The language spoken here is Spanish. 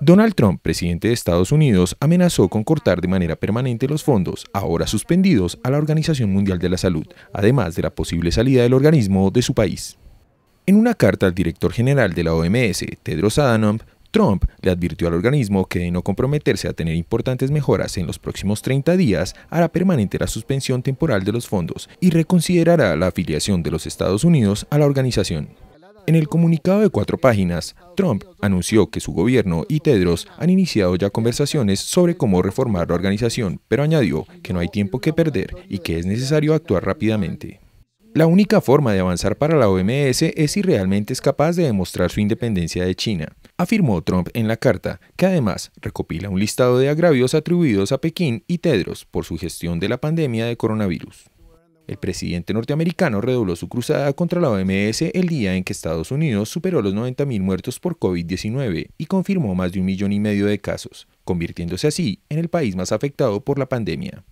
Donald Trump, presidente de Estados Unidos, amenazó con cortar de manera permanente los fondos, ahora suspendidos, a la Organización Mundial de la Salud, además de la posible salida del organismo de su país. En una carta al director general de la OMS, Tedros Adhanom, Trump le advirtió al organismo que de no comprometerse a tener importantes mejoras en los próximos 30 días, hará permanente la suspensión temporal de los fondos y reconsiderará la afiliación de los Estados Unidos a la organización. En el comunicado de cuatro páginas, Trump anunció que su gobierno y Tedros han iniciado ya conversaciones sobre cómo reformar la organización, pero añadió que no hay tiempo que perder y que es necesario actuar rápidamente. La única forma de avanzar para la OMS es si realmente es capaz de demostrar su independencia de China, afirmó Trump en la carta, que además recopila un listado de agravios atribuidos a Pekín y Tedros por su gestión de la pandemia de coronavirus. El presidente norteamericano redobló su cruzada contra la OMS el día en que Estados Unidos superó los 90.000 muertos por COVID-19 y confirmó más de un millón y medio de casos, convirtiéndose así en el país más afectado por la pandemia.